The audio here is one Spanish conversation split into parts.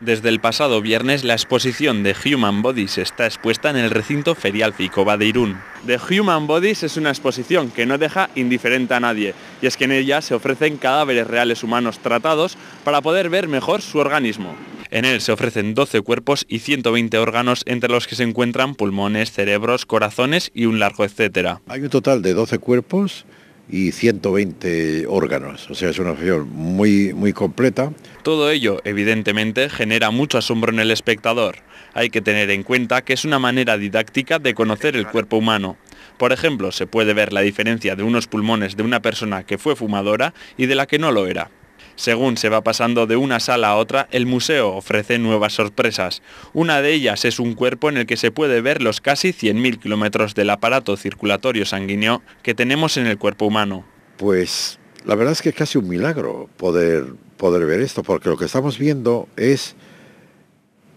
Desde el pasado viernes, la exposición de Human Bodies está expuesta en el recinto ferial Ficoba de Irún. The Human Bodies es una exposición que no deja indiferente a nadie, y es que en ella se ofrecen cadáveres reales humanos tratados para poder ver mejor su organismo. En él se ofrecen 12 cuerpos y 120 órganos, entre los que se encuentran pulmones, cerebros, corazones y un largo etcétera. Hay un total de 12 cuerpos y 120 órganos. O sea, es una opción muy, muy completa. Todo ello, evidentemente, genera mucho asombro en el espectador. Hay que tener en cuenta que es una manera didáctica de conocer el cuerpo humano. Por ejemplo, se puede ver la diferencia de unos pulmones de una persona que fue fumadora y de la que no lo era. Según se va pasando de una sala a otra, el museo ofrece nuevas sorpresas. Una de ellas es un cuerpo en el que se puede ver los casi 100.000 kilómetros del aparato circulatorio sanguíneo que tenemos en el cuerpo humano. Pues la verdad es que es casi un milagro poder, poder ver esto, porque lo que estamos viendo es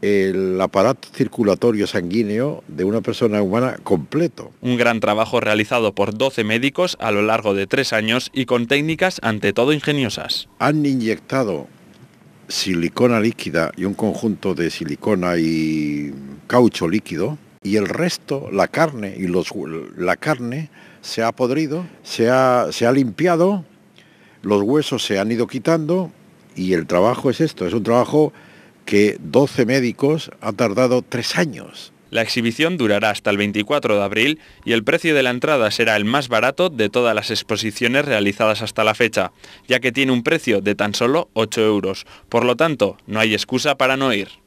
el aparato circulatorio sanguíneo de una persona humana completo. Un gran trabajo realizado por 12 médicos a lo largo de tres años y con técnicas ante todo ingeniosas. Han inyectado silicona líquida y un conjunto de silicona y caucho líquido y el resto, la carne y los, la carne se ha podrido, se ha, se ha limpiado, los huesos se han ido quitando y el trabajo es esto, es un trabajo que 12 médicos ha tardado tres años. La exhibición durará hasta el 24 de abril y el precio de la entrada será el más barato de todas las exposiciones realizadas hasta la fecha, ya que tiene un precio de tan solo 8 euros. Por lo tanto, no hay excusa para no ir.